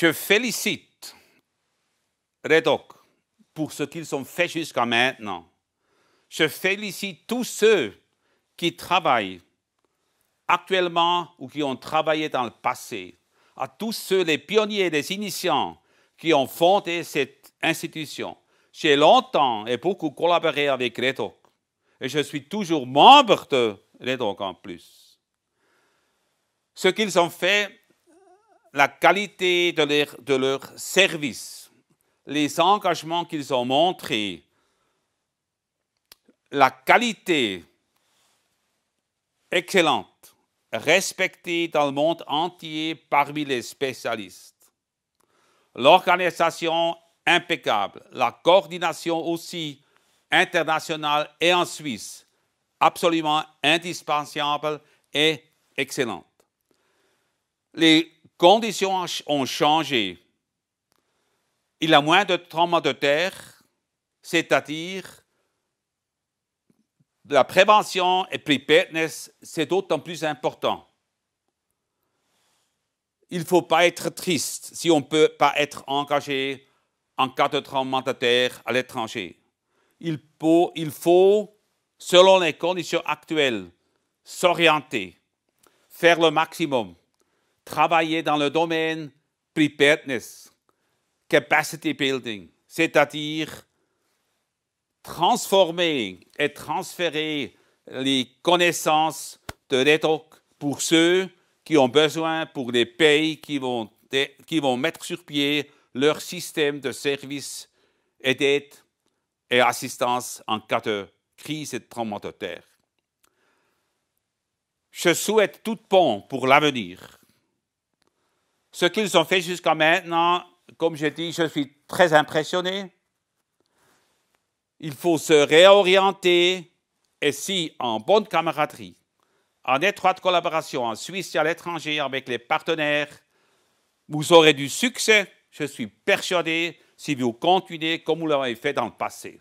Je félicite Redoc pour ce qu'ils ont fait jusqu'à maintenant. Je félicite tous ceux qui travaillent actuellement ou qui ont travaillé dans le passé, à tous ceux, les pionniers, les initiants qui ont fondé cette institution. J'ai longtemps et beaucoup collaboré avec Redoc et je suis toujours membre de Redoc en plus. Ce qu'ils ont fait la qualité de leur, de service, les engagements qu'ils ont montrés, la qualité excellente, respectée dans le monde entier parmi les spécialistes. L'organisation impeccable, la coordination aussi internationale et en Suisse, absolument indispensable et excellente. Les conditions ont changé. Il y a moins de tremblements de terre, c'est-à-dire la prévention et preparedness, c'est d'autant plus important. Il ne faut pas être triste si on ne peut pas être engagé en cas de tremblement de terre à l'étranger. Il faut, il faut, selon les conditions actuelles, s'orienter, faire le maximum travailler dans le domaine preparedness, capacity building, c'est-à-dire transformer et transférer les connaissances de REDOC pour ceux qui ont besoin, pour les pays qui vont, qui vont mettre sur pied leur système de services et d'aide et assistance en cas de crise et de tremblement de terre. Je souhaite tout bon pour l'avenir ce qu'ils ont fait jusqu'à maintenant, comme je dis, je suis très impressionné. Il faut se réorienter et si en bonne camaraderie, en étroite collaboration en Suisse et à l'étranger avec les partenaires, vous aurez du succès, je suis persuadé, si vous continuez comme vous l'avez fait dans le passé.